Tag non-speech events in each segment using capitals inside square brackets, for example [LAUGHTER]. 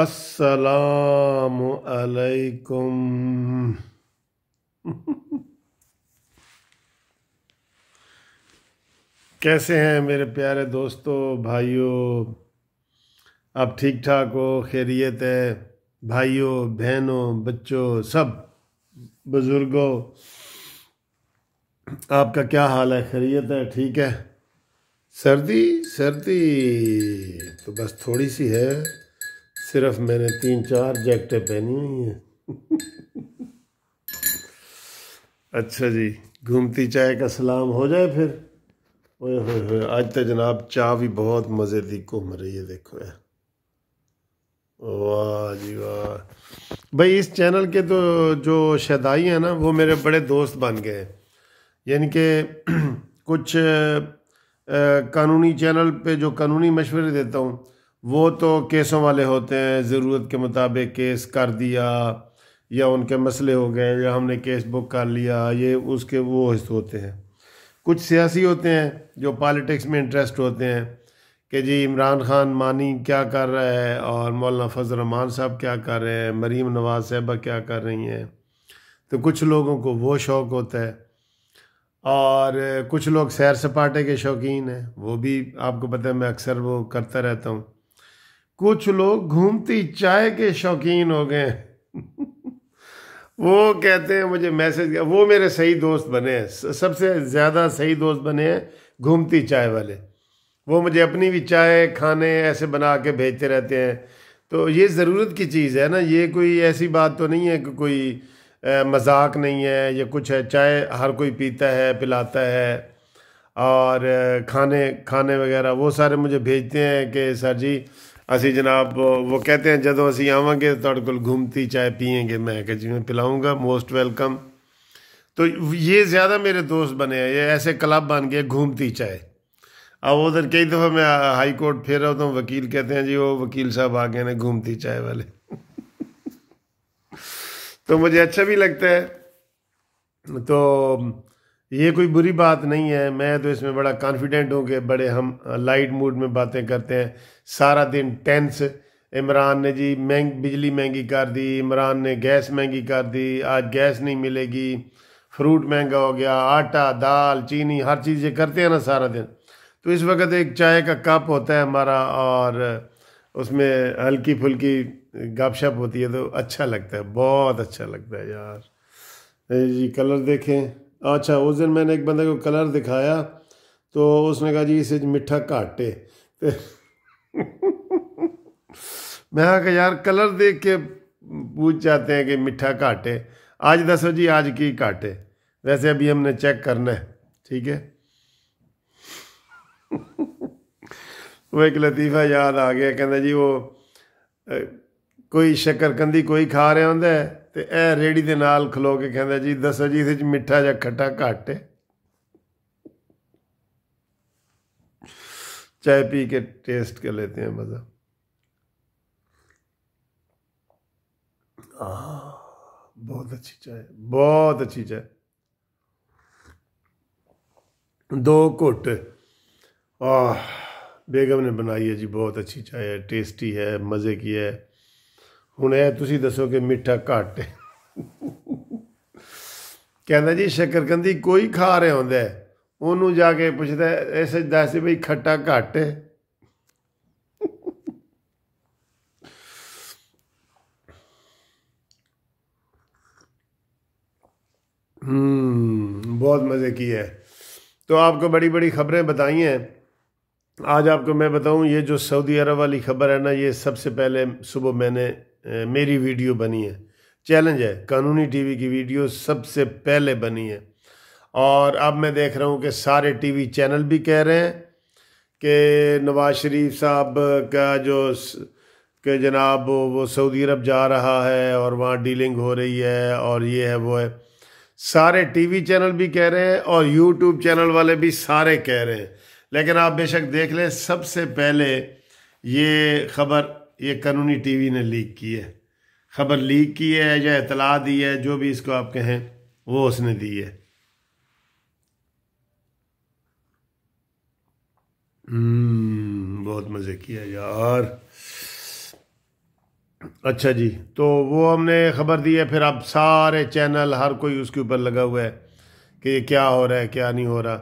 अस्सलाम कैसे हैं मेरे प्यारे दोस्तों भाइयों आप ठीक ठाक हो खैरियत है भाइयों बहनों बच्चों सब बुज़ुर्गों आपका क्या हाल है खैरियत है ठीक है सर्दी सर्दी तो बस थोड़ी सी है सिर्फ मैंने तीन चार जैकेटें पहनी हुई हैं अच्छा जी घूमती चाय का सलाम हो जाए फिर ओए होए होए आज तो जनाब चाय भी बहुत मज़े की घूम रही है देखो यार वाह जी वाह भाई इस चैनल के तो जो शदाई हैं ना वो मेरे बड़े दोस्त बन गए हैं यानी कि [CLEARS THROAT] कुछ कानूनी चैनल पे जो कानूनी मशवरे देता हूँ वो तो केसों वाले होते हैं ज़रूरत के मुताबिक केस कर दिया या उनके मसले हो गए या हमने केस बुक कर लिया ये उसके वो हिस्से होते हैं कुछ सियासी होते हैं जो पॉलिटिक्स में इंटरेस्ट होते हैं कि जी इमरान ख़ान मानी क्या कर रहा है और मौलाना फजल रमान साहब क्या कर रहे हैं मरीम नवाज़ साहबा क्या कर रही हैं तो कुछ लोगों को वो शौक़ होता है और कुछ लोग सैर सपाटे के शौकीन हैं वो भी आपको पता है मैं अक्सर वो करता रहता हूँ कुछ लोग घूमती चाय के शौकीन हो गए वो कहते हैं मुझे मैसेज वो मेरे सही दोस्त बने हैं सबसे ज़्यादा सही दोस्त बने हैं घूमती चाय वाले वो मुझे अपनी भी चाय खाने ऐसे बना के भेजते रहते हैं तो ये ज़रूरत की चीज़ है ना ये कोई ऐसी बात तो नहीं है कि कोई मजाक नहीं है या कुछ है चाय हर कोई पीता है पिलाता है और खाने खाने वगैरह वो सारे मुझे भेजते हैं कि सर जी असी जनाब वो कहते हैं जो असी आवेंगे तो घूमती चाय पीएंगे मैं क्या जी मैं पिलाऊँगा मोस्ट वेलकम तो ये ज़्यादा मेरे दोस्त बने हैं ये ऐसे क्लब बन गए घूमती चाय अब उधर कई दफ़ा मैं हाई कोर्ट फिर रहा हूँ तो वकील कहते हैं जी वो वकील साहब आ गए ना घूमती चाय वाले [LAUGHS] तो मुझे अच्छा भी लगता है तो ये कोई बुरी बात नहीं है मैं तो इसमें बड़ा कॉन्फिडेंट हूँ कि बड़े हम लाइट मूड में बातें करते हैं सारा दिन टेंस इमरान ने जी महंग बिजली महंगी कर दी इमरान ने गैस महंगी कर दी आज गैस नहीं मिलेगी फ्रूट महंगा हो गया आटा दाल चीनी हर चीज़ ये करते हैं ना सारा दिन तो इस वक्त एक चाय का कप होता है हमारा और उसमें हल्की फुल्की गपशप होती है तो अच्छा लगता है बहुत अच्छा लगता है यार जी कलर देखें अच्छा उस दिन मैंने एक बंदे को कलर दिखाया तो उसने कहा जी इसे मिठा है [LAUGHS] मैं कहा यार कलर देख के पूछ जाते हैं कि मिठा घट है आज दसो जी आज की है वैसे अभी हमने चेक करना है ठीक है [LAUGHS] वो एक लतीफ़ा याद आ गया कहते जी वो कोई शक्करकंदी कोई खा रहा होंगे तो ਇਹ रेहड़ी के नाल ਖਲੋ के ਕਹਿੰਦਾ जी दस जी इस मिठा ਮਿੱਠਾ खट्टा घट है चाय पी के टेस्ट कर लेते हैं मज़ा बहुत अच्छी चाय बहुत अच्छी चाय दो घुट आह बेगम ने बनाई है जी बहुत अच्छी चाय है टेस्टी है मज़े की है ਹੁਣ ਇਹ ਤੁਸੀਂ ਦੱਸੋ ਕਿ ਮਿੱਠਾ ਘੱਟ ਹੈ ਕਹਿੰਦਾ ਜੀ ਸ਼ਕਰਕੰਦੀ ਕੋਈ ਖਾ ਰਿਹਾ ਹੁੰਦਾ ਉਹਨੂੰ ਜਾ ਕੇ ਪੁੱਛਦਾ ਐਸੇ ਦੱਸਦੇ ਬਈ ਖੱਟਾ ਘੱਟ ਹੈ हम्म बहुत मज़े की है तो आपको बड़ी बड़ी खबरें बताई हैं आज आपको मैं बताऊं ये जो सऊदी अरब वाली खबर है ना ये सबसे पहले सुबह मैंने मेरी वीडियो बनी है चैलेंज है कानूनी टीवी की वीडियो सबसे पहले बनी है और अब मैं देख रहा हूँ कि सारे टीवी चैनल भी कह रहे हैं कि नवाज शरीफ साहब का जो कि जनाब वो सऊदी अरब जा रहा है और वहाँ डीलिंग हो रही है और ये है वो है सारे टीवी चैनल भी कह रहे हैं और यूट्यूब चैनल वाले भी सारे कह रहे हैं लेकिन आप बेशक देख लें सबसे पहले ये खबर ये कानूनी टीवी ने लीक की है खबर लीक की है या इतला दी है जो भी इसको आप कहें वो उसने दी है हम्म, बहुत मज़े किया यार अच्छा जी तो वो हमने खबर दी है फिर अब सारे चैनल हर कोई उसके ऊपर लगा हुआ है कि ये क्या हो रहा है क्या नहीं हो रहा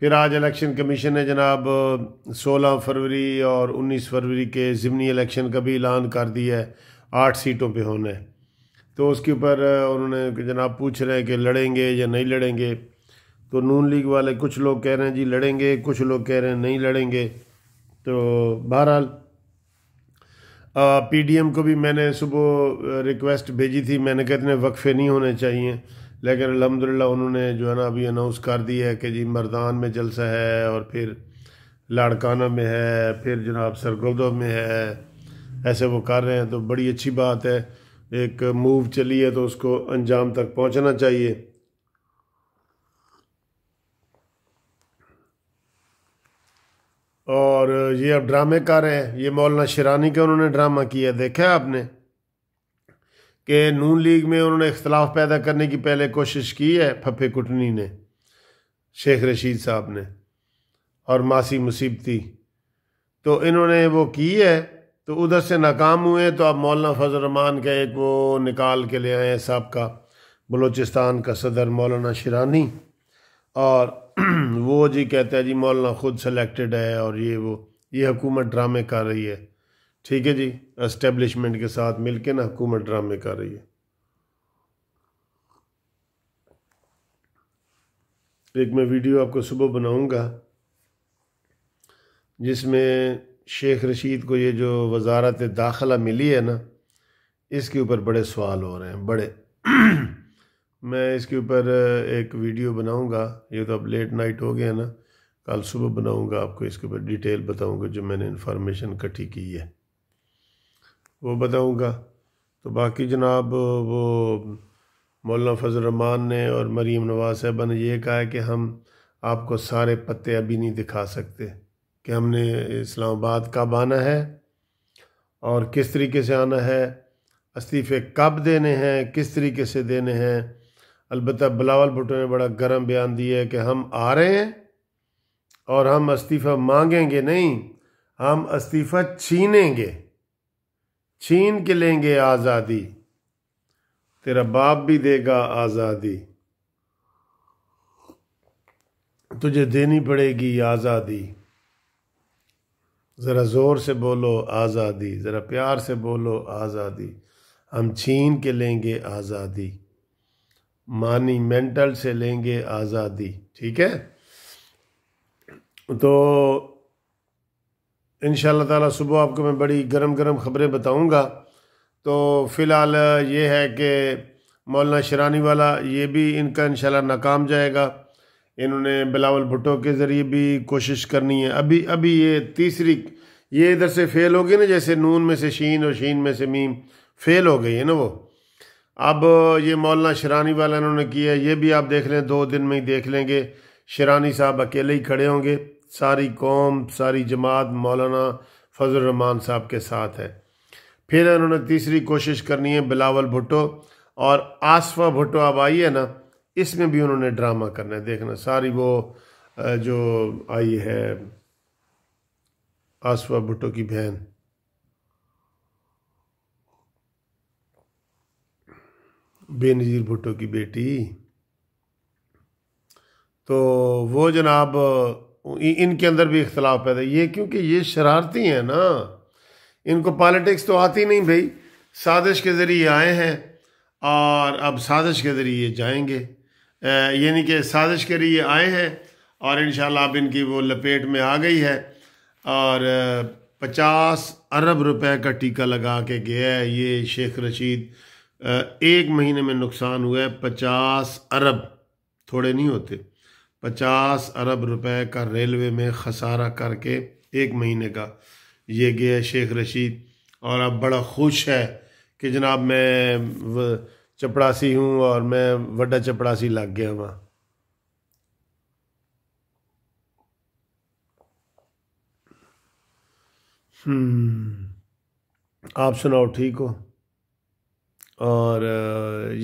फिर आज इलेक्शन कमीशन ने जनाब 16 फरवरी और 19 फरवरी के ज़िमनी इलेक्शन का भी ऐलान कर दिया है आठ सीटों पे होने तो उसके ऊपर उन्होंने जनाब पूछ रहे हैं कि लड़ेंगे या नहीं लड़ेंगे तो नून लीग वाले कुछ लोग कह रहे हैं जी लड़ेंगे कुछ लोग कह रहे हैं नहीं लड़ेंगे तो बहरहाल एम को भी मैंने सुबह रिक्वेस्ट भेजी थी मैंने कहते हैं वक्फे नहीं होने चाहिए लेकिन अलहमदिल्ला उन्होंने जो है ना अभी अनाउंस कर दिया है कि जी मरदान में जलसा है और फिर लाड़काना में है फिर जनाब सरगोदो में है ऐसे वो कर रहे हैं तो बड़ी अच्छी बात है एक मूव चली है तो उसको अंजाम तक पहुंचना चाहिए और ये अब ड्रामे कर रहे हैं ये मौलाना शिरानी का उन्होंने ड्रामा किया देखा है आपने कि नून लीग में उन्होंने इख्तलाफ पैदा करने की पहले कोशिश की है फप्पे कुटनी ने शेख रशीद साहब ने और मासी मुसीबती तो इन्होंने वो की है तो उधर से नाकाम हुए तो आप मौलाना फजल रमान का एक वो निकाल के ले आए हैं साहब का बलूचिस्तान का सदर मौलाना शिरानी और [CLEARS THROAT] वो जी कहते हैं जी मौलाना ख़ुद सेलेक्टेड है और ये वो ये हुकूमत ड्रामे कर रही है ठीक है जी इस्टेब्लिशमेंट के साथ मिलके ना हुकूमत ड्रामे कर रही है एक मैं वीडियो आपको सुबह बनाऊंगा जिसमें शेख रशीद को ये जो वजारत दाखला मिली है ना इसके ऊपर बड़े सवाल हो रहे हैं बड़े [CLEARS THROAT] मैं इसके ऊपर एक वीडियो बनाऊंगा ये तो अब लेट नाइट हो गया ना कल सुबह बनाऊंगा आपको इसके ऊपर डिटेल बताऊंगा जो मैंने इन्फॉर्मेशन इकट्ठी की है वो बताऊँगा तो बाकी जनाब वो मौलाना फजल रमान ने और मरीम नवाज साहबा ने यह कहा है कि हम आपको सारे पत्ते अभी नहीं दिखा सकते कि हमने इस्लामाबाद कब आना है और किस तरीके से आना है इस्तीफ़े कब देने हैं किस तरीके से देने हैं अलबत् बिलावल भुट्टो ने बड़ा गर्म बयान दिया है कि हम आ रहे हैं और हम इस्तीफ़ा मांगेंगे नहीं हम इस्तीफ़ा छीनेंगे छीन के लेंगे आज़ादी तेरा बाप भी देगा आज़ादी तुझे देनी पड़ेगी आज़ादी ज़रा ज़ोर से बोलो आज़ादी ज़रा प्यार से बोलो आज़ादी हम छीन के लेंगे आज़ादी मानी मेंटल से लेंगे आज़ादी ठीक है तो इन ताला सुबह आपको मैं बड़ी गर्म गर्म ख़बरें बताऊंगा तो फ़िलहाल ये है कि मौलाना शरानी वाला ये भी इनका इन नाकाम जाएगा इन्होंने बिलावल भुट्टो के ज़रिए भी कोशिश करनी है अभी अभी ये तीसरी ये इधर से फेल हो गई ना जैसे नून में से शीन और शीन में से मीम फेल हो गई है ना वो अब ये मौलाना शरानी वाला इन्होंने किया ये भी आप देख लें दो दिन में ही देख लेंगे शरानी साहब अकेले ही खड़े होंगे सारी कौम सारी जमात मौलाना फजल रमान साहब के साथ है फिर उन्होंने तीसरी कोशिश करनी है बिलावल भुट्टो और आसफा भुट्टो अब आई है ना इसमें भी उन्होंने ड्रामा करना है देखना सारी वो जो आई है आसफा भुट्टो की बहन बेनज़ीर भुट्टो की बेटी तो वो जनाब इनके अंदर भी इख्तलाफ पैदा ये क्योंकि ये शरारती हैं ना इनको पॉलिटिक्स तो आती नहीं भाई साजिश के ज़रिए आए हैं और अब साजिश के ज़रिए जाएंगे यानी कि साजिश के लिए आए हैं और इन अब इनकी वो लपेट में आ गई है और पचास अरब रुपए का टीका लगा के गया है ये शेख रशीद एक महीने में नुकसान हुआ है पचास अरब थोड़े नहीं होते पचास अरब रुपए का रेलवे में खसारा करके एक महीने का ये गया शेख रशीद और अब बड़ा खुश है कि जनाब मैं चपड़ासी हूँ और मैं वड्डा चपड़ासी लग गया वहाँ हम्म, आप सुनाओ ठीक हो और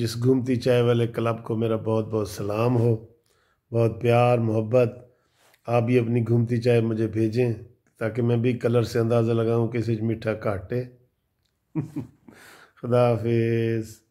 इस घूमती चाय वाले क्लब को मेरा बहुत बहुत सलाम हो बहुत प्यार मोहब्बत आप ये अपनी घूमती चाय मुझे भेजें ताकि मैं भी कलर से अंदाज़ा लगाऊं कि इसे मीठा काटे [LAUGHS] खुदा हाफिज़